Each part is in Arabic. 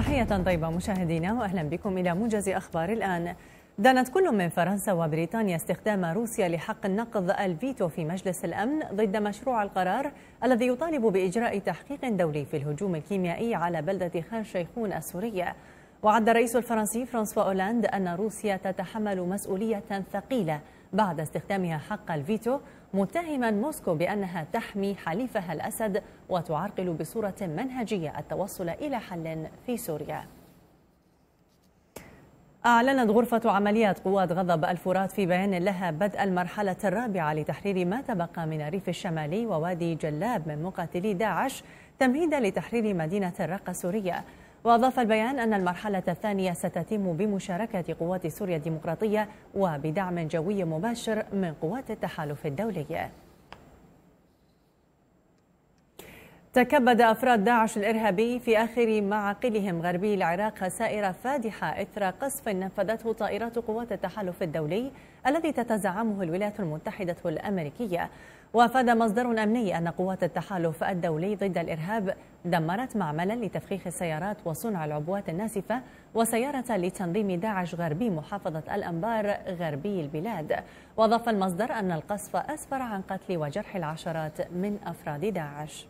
تحية طيبة مشاهدينا وأهلا بكم إلى موجز أخبار الآن دانت كل من فرنسا وبريطانيا استخدام روسيا لحق النقض الفيتو في مجلس الأمن ضد مشروع القرار الذي يطالب بإجراء تحقيق دولي في الهجوم الكيميائي على بلدة خان شيخون السورية وعد الرئيس الفرنسي فرانسوا أولاند أن روسيا تتحمل مسؤولية ثقيلة بعد استخدامها حق الفيتو متهما موسكو بأنها تحمي حليفها الأسد وتعرقل بصورة منهجية التوصل إلى حل في سوريا أعلنت غرفة عمليات قوات غضب الفرات في بيان لها بدء المرحلة الرابعة لتحرير ما تبقى من الريف الشمالي ووادي جلاب من مقاتلي داعش تمهيدا لتحرير مدينة الرقة السورية وأضاف البيان أن المرحلة الثانية ستتم بمشاركة قوات سوريا الديمقراطية وبدعم جوي مباشر من قوات التحالف الدولي تكبد أفراد داعش الإرهابي في آخر معاقلهم غربي العراق خسائر فادحة إثر قصف نفذته طائرات قوات التحالف الدولي الذي تتزعمه الولايات المتحدة الأمريكية وأفاد مصدر أمني أن قوات التحالف الدولي ضد الإرهاب دمرت معملا لتفخيخ السيارات وصنع العبوات الناسفة وسيارة لتنظيم داعش غربي محافظة الأنبار غربي البلاد وأضاف المصدر أن القصف أسفر عن قتل وجرح العشرات من أفراد داعش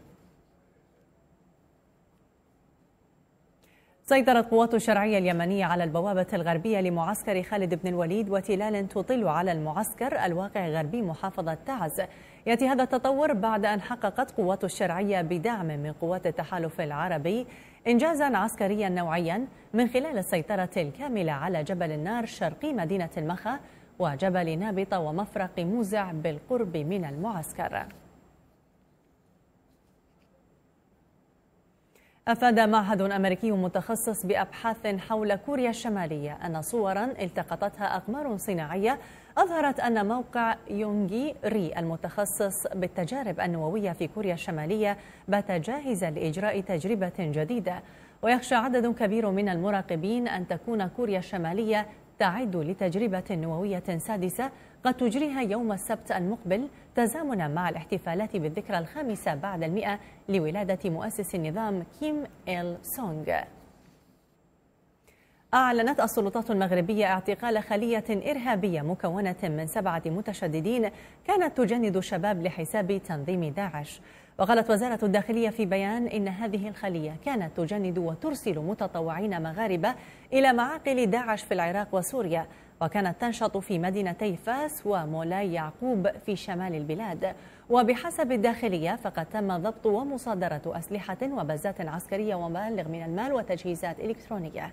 سيطرت قوات الشرعية اليمنية على البوابة الغربية لمعسكر خالد بن الوليد وتلال تطل على المعسكر الواقع غربي محافظة تعز يأتي هذا التطور بعد أن حققت قوات الشرعية بدعم من قوات التحالف العربي إنجازا عسكريا نوعيا من خلال السيطرة الكاملة على جبل النار شرقي مدينة المخا وجبل نابطة ومفرق موزع بالقرب من المعسكر أفاد معهد أمريكي متخصص بأبحاث حول كوريا الشمالية أن صورا التقطتها أقمار صناعية أظهرت أن موقع يونغي ري المتخصص بالتجارب النووية في كوريا الشمالية بات جاهزا لإجراء تجربة جديدة ويخشى عدد كبير من المراقبين أن تكون كوريا الشمالية تعد لتجربة نووية سادسة قد تجريها يوم السبت المقبل تزامنا مع الاحتفالات بالذكرى الخامسة بعد المئة لولادة مؤسس النظام كيم إل سونغ أعلنت السلطات المغربية اعتقال خلية إرهابية مكونة من سبعة متشددين كانت تجند الشباب لحساب تنظيم داعش وقالت وزارة الداخلية في بيان إن هذه الخلية كانت تجند وترسل متطوعين مغاربة إلى معاقل داعش في العراق وسوريا وكانت تنشط في مدينتي فاس ومولاي يعقوب في شمال البلاد وبحسب الداخلية فقد تم ضبط ومصادرة أسلحة وبزات عسكرية ومبالغ من المال وتجهيزات إلكترونية